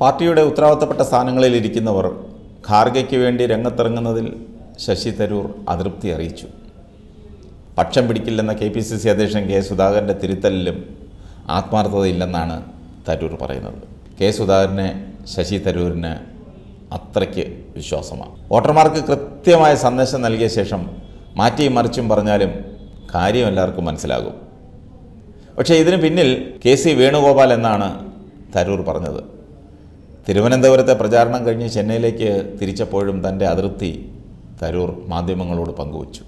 പാർട്ടിയുടെ ഉത്തരവാദിത്തപ്പെട്ട സ്ഥാനങ്ങളിൽ ഇരിക്കുന്നവർ ഖാർഗയ്ക്ക് വേണ്ടി രംഗത്തിറങ്ങുന്നതിൽ ശശി തരൂർ അതൃപ്തി അറിയിച്ചു പക്ഷം പിടിക്കില്ലെന്ന കെ പി സി സി അധ്യക്ഷൻ കെ സുധാകരൻ്റെ തിരുത്തലിലും ആത്മാർത്ഥതയില്ലെന്നാണ് തരൂർ പറയുന്നത് കെ സുധാകരനെ ശശി തരൂരിന് അത്രയ്ക്ക് വിശ്വാസമാണ് വോട്ടർമാർക്ക് കൃത്യമായ സന്ദേശം നൽകിയ ശേഷം മാറ്റിയും മറിച്ചും പറഞ്ഞാലും കാര്യം എല്ലാവർക്കും മനസ്സിലാകും പക്ഷേ ഇതിന് പിന്നിൽ കെ സി വേണുഗോപാൽ എന്നാണ് തരൂർ പറഞ്ഞത് തിരുവനന്തപുരത്തെ പ്രചാരണം കഴിഞ്ഞ് ചെന്നൈയിലേക്ക് തിരിച്ചപ്പോഴും തൻ്റെ അതിർത്തി തരൂർ മാധ്യമങ്ങളോട് പങ്കുവച്ചു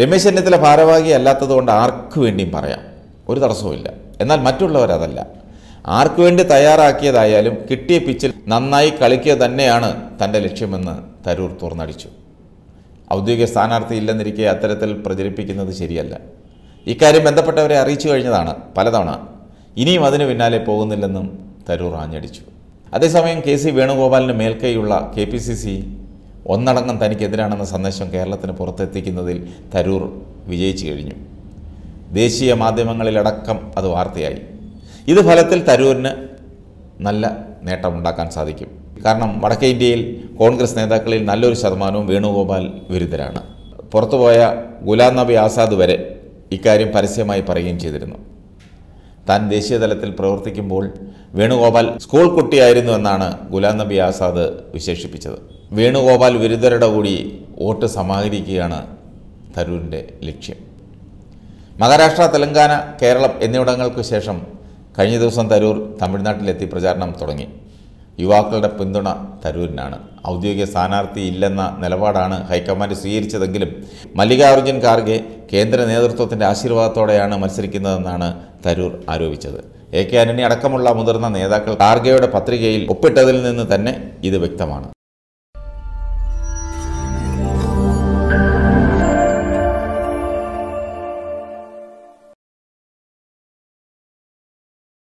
രമേശ് ചെന്നിത്തല ഭാരവാഹി അല്ലാത്തതുകൊണ്ട് ആർക്കു വേണ്ടിയും പറയാം ഒരു തടസ്സവുമില്ല എന്നാൽ മറ്റുള്ളവരതല്ല ആർക്കു വേണ്ടി തയ്യാറാക്കിയതായാലും കിട്ടിയ പിച്ചിൽ നന്നായി കളിക്കുക തന്നെയാണ് തൻ്റെ ലക്ഷ്യമെന്ന് തരൂർ തുറന്നടിച്ചു ഔദ്യോഗിക സ്ഥാനാർത്ഥി ഇല്ലെന്നിരിക്കെ അത്തരത്തിൽ പ്രചരിപ്പിക്കുന്നത് ശരിയല്ല ഇക്കാര്യം ബന്ധപ്പെട്ടവരെ അറിയിച്ചു കഴിഞ്ഞതാണ് പലതവണ ഇനിയും അതിന് പിന്നാലെ പോകുന്നില്ലെന്നും തരൂർ ആഞ്ഞടിച്ചു അതേസമയം കെ സി വേണുഗോപാലിന് മേൽക്കൈയുള്ള കെ പി സി സി ഒന്നടങ്കം തനിക്കെതിരാണെന്ന സന്ദേശം കേരളത്തിന് പുറത്തെത്തിക്കുന്നതിൽ തരൂർ വിജയിച്ചു കഴിഞ്ഞു ദേശീയ മാധ്യമങ്ങളിലടക്കം അത് വാർത്തയായി ഇത് ഫലത്തിൽ തരൂരിന് നല്ല നേട്ടമുണ്ടാക്കാൻ സാധിക്കും കാരണം വടക്കേ ഇന്ത്യയിൽ കോൺഗ്രസ് നേതാക്കളിൽ നല്ലൊരു ശതമാനവും വേണുഗോപാൽ വിരുദ്ധരാണ് പുറത്തുപോയ ഗുലാം നബി ആസാദ് വരെ ഇക്കാര്യം പരസ്യമായി പറയുകയും ചെയ്തിരുന്നു താൻ ദേശീയതലത്തിൽ പ്രവർത്തിക്കുമ്പോൾ വേണുഗോപാൽ സ്കൂൾ കുട്ടിയായിരുന്നു എന്നാണ് ഗുലാം നബി ആസാദ് വിശേഷിപ്പിച്ചത് വേണുഗോപാൽ വിരുദ്ധരുടെ കൂടി വോട്ട് സമാഹരിക്കുകയാണ് തരൂരിൻ്റെ ലക്ഷ്യം മഹാരാഷ്ട്ര തെലങ്കാന കേരളം എന്നിവിടങ്ങൾക്ക് ശേഷം കഴിഞ്ഞ ദിവസം തരൂർ തമിഴ്നാട്ടിലെത്തി പ്രചാരണം തുടങ്ങി യുവാക്കളുടെ പിന്തുണ തരൂരിനാണ് ഔദ്യോഗിക സ്ഥാനാർത്ഥി ഇല്ലെന്ന നിലപാടാണ് ഹൈക്കമാൻഡ് സ്വീകരിച്ചതെങ്കിലും മല്ലികാർജ്ജുൻ ഖാർഗെ കേന്ദ്ര നേതൃത്വത്തിൻ്റെ ആശീർവാദത്തോടെയാണ് മത്സരിക്കുന്നതെന്നാണ് തരൂർ ആരോപിച്ചത് എ കെ ആന്റണി അടക്കമുള്ള മുതിർന്ന നേതാക്കൾ ഖാർഗെയുടെ പത്രികയിൽ ഒപ്പിട്ടതിൽ നിന്ന് തന്നെ ഇത് വ്യക്തമാണ്